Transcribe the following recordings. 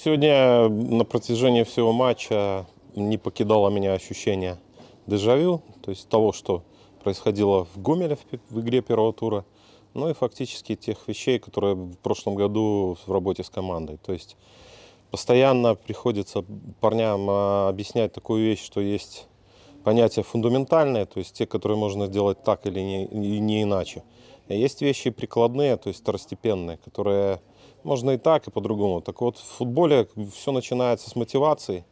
Сегодня на протяжении всего матча не покидало меня ощущение дежавю, то есть того, что происходило в Гумеле в игре первого тура, ну и фактически тех вещей, которые в прошлом году в работе с командой. То есть постоянно приходится парням а, объяснять такую вещь, что есть понятия фундаментальные, то есть те, которые можно сделать так или не, не иначе. Есть вещи прикладные, то есть второстепенные, которые можно и так, и по-другому. Так вот, в футболе все начинается с мотивации,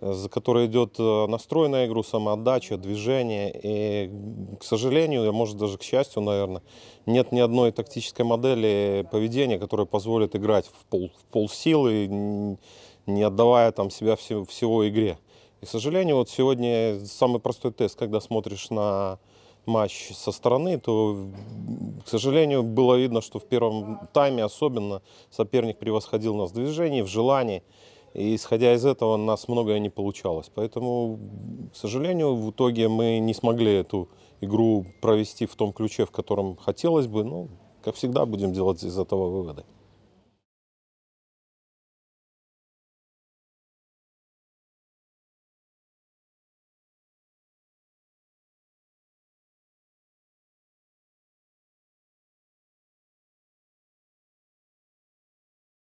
э, за которой идет э, настрой на игру, самоотдача, движение. И, к сожалению, а может даже к счастью, наверное, нет ни одной тактической модели поведения, которая позволит играть в, пол, в полсилы, не отдавая там себя всего, всего игре. И, к сожалению, вот сегодня самый простой тест, когда смотришь на матч со стороны, то, к сожалению, было видно, что в первом тайме особенно соперник превосходил нас в движении, в желании. И исходя из этого, у нас многое не получалось. Поэтому, к сожалению, в итоге мы не смогли эту игру провести в том ключе, в котором хотелось бы. Но, ну, как всегда, будем делать из этого выводы.